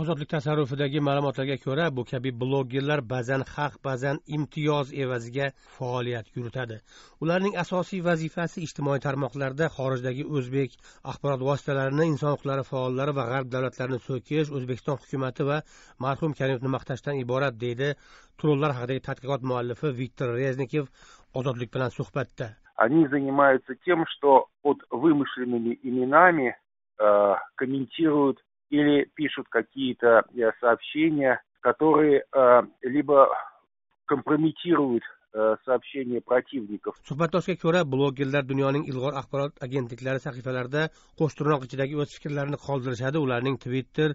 ozodlik tasarrufidagi ma'lumotlarga ko'ra bu kabi blogerlar ba'zan haq ba'zan imtiyoz evaziga faoliyat yuritadi ularning asosiy vazifasi ijtimoiy tarmoqlarda xorijdagi o'zbek axborot vositalarini inson huquqlari faollari va g'arb davlatlarini so'kish o'zbekiston hukumati va marhum karimovni maqtashdan iborat deydi trollar haqidagi tadqiqot muallifi viktor reznikov ozodlik bilan suhbatda они занимаются тем, что под вымышленными именами э, комментируют или пишут какие-то э, сообщения, которые э, либо компрометируют э, сообщения противников. Suhbatdoshga ko'ra, blogerlar dunyoning ilg'or axborot agentliklari sahifalarida qo'shtirnoq ichidagi o'z fikrlarini qoldirishadi. Ularning Twitter,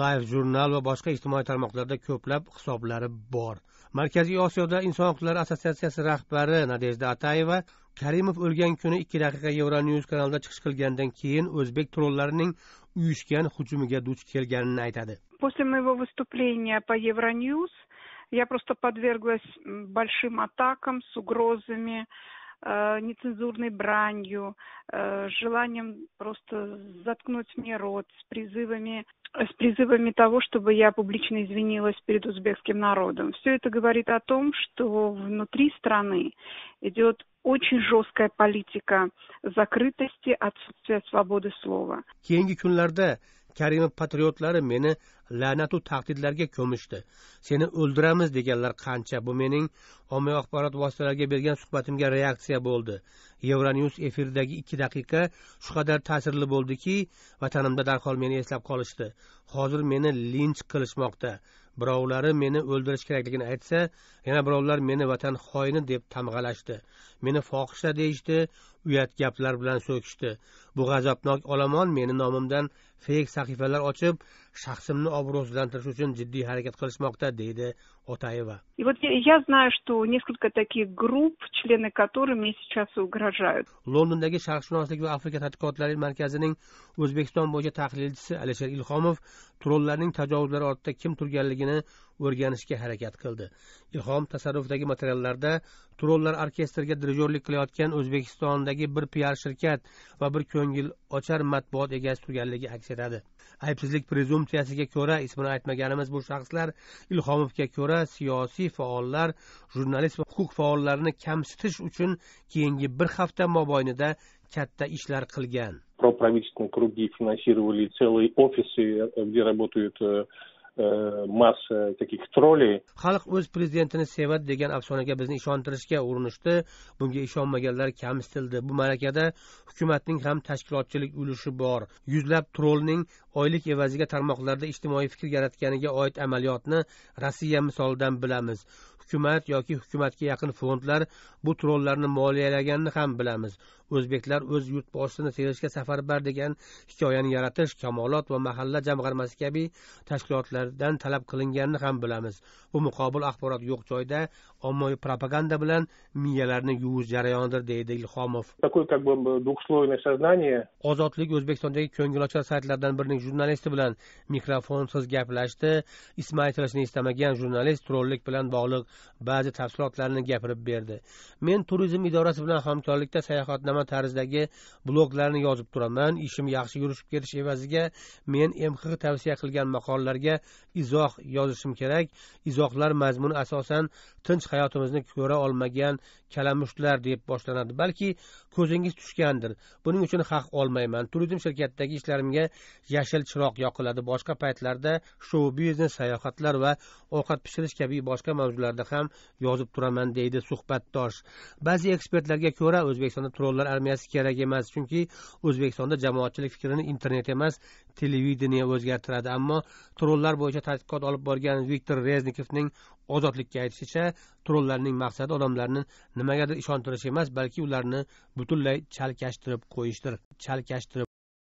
Live jurnal va boshqa ijtimoiy tarmoqlarda ko'plab hisoblari bor. Markaziy Osiyoda Inson huquqlari assotsiatsiyasi rahbari Надежда Атаева Karimov o'lgan kuni 2 daqiqa Euronews kanalida chiqish qilgandan keyin o'zbek trollarining uyushgan hujumiga duch kelganini aytadi после моего выступления по евроньюз я просто подверглась большим атакам с угрозами э, нецензурной бранью, э, желанием просто заткнуть мне рот, с призывами э, с призывами того, чтобы я публично извинилась перед узбекским народом. Все это говорит о том, что внутри страны идет очень жесткая политика закрытости, отсутствия свободы слова. karimov patriotlari meni la'natu tahdidlarga ko'mishdi seni o'ldiramiz deganlar qancha bu mening ommaviy axborot vositalariga bergan suhbatimga reaksiya bo'ldi euronews efiridagi ikki daqiqa shu qadar ta'sirli bo'ldiki vatanimda darhol meni eslab qolishdi hozir meni linch qilishmoqda birovlari meni o'ldirish kerakligini aytsa yana birovlar meni vatan xoini deb tamg'alashdi meni fohisha deyishdi uyat gaplar bilan so'kishdi bu g'azabnok olomon meni nomimdan feyk sahifalar ochib shaxsimni obro'sizlantirish uchun jiddiy harakat qilishmoqda deydi otaeva и вот я знаю что несколько таких групп члены которых мне сейчас угрожают londondagi sharqshunoslik va afrika tadqiqotlari markazining o'zbekiston bo'yicha tahlilchisi alisher ilhomov trollarning tajovuzlari ortida kim turganligini o'rganishga harakat qildi ilhom tasarrufidagi materiallarda trollar orkestriga dirijorlik qilayotgan o'zbekistondagi bir piar shirkat va bir ko'ngil ochar matbuot egasi turganligi aks etadi aybsizlik prezumpsiyasiga ko'ra ismini aytmaganimiz bu shaxslar ilhomovga ko'ra siyosiy faollar jurnalist va huquq faollarini kamsitish uchun keyingi bir hafta mobaynida katta ishlar qilgan проправительственные круги финансировали целые офисы, э, где работают э, Э, масса таких троллей xalq o'z prezidentini sevadi degan afsonaga bizni ishontirishga urinishdi bunga ishonmaganlar kamsitildi bu ma'rakada hukumatning ham tashkilotchilik ulushi bor yuzlab trollning oylik evaziga tarmoqlarda ijtimoiy fikr yaratganiga oid amaliyotni rossiya misolidan bilamiz hukumat yoki hukumatga yaqin fondlar bu trollarni moliyalaganini ham bilamiz o'zbeklar o'z yurtboshini sevishga safarbar degan hikoyani yaratish kamolot va mahalla jamg'armasi kabi tashkilotlardan talab qilinganini ham bilamiz bu muqobil axborot yo'q joyda ommaviy propaganda bilan miyalarni yuvish jarayonidir deydi ilhomov такое как бы двухслойное сознание ozodlik o'zbekistondagi ko'ngilochar saytlardan birining jurnalisti bilan mikrofonsiz gaplashdi ismi aytilishini istamagan jurnalist trollik bilan bog'liq ba'zi tafsilotlarni gapirib berdi men turizm idorasi bilan hamkorlikda sayohatnoma tarzidagi bloglarni yozib turaman ishim yaxshi yurishib ketish evaziga men mxq tavsiya qilgan maqolalarga izoh yozishim kerak izohlar mazmuni asosan tinch hayotimizni ko'ra olmagan kalamushlar deb boshlanadi balki ko'zingiz tushgandir buning uchun haq olmayman turizm shirkatidagi ishlarimga yashil chiroq yoqiladi boshqa paytlarda shou biznes sayohatlar va ovqat pishirish kabi boshqa mavzularda ham yozib turaman deydi suhbatdosh ba'zi ekspertlarga ko'ra o'zbekistonda trollar armiyasi kerak emas chunki o'zbekistonda jamoatchilik fikrini internet emas televideniye o'zgartiradi ammo trollar bo'yicha tadqiqot olib borgan viktor reznikovning ozodlikka aytishicha trollarning maqsadi odamlarni nimagadir ishontirish emas balki ularni butunlay chalkashtirib qo'yishdir chalkashtirib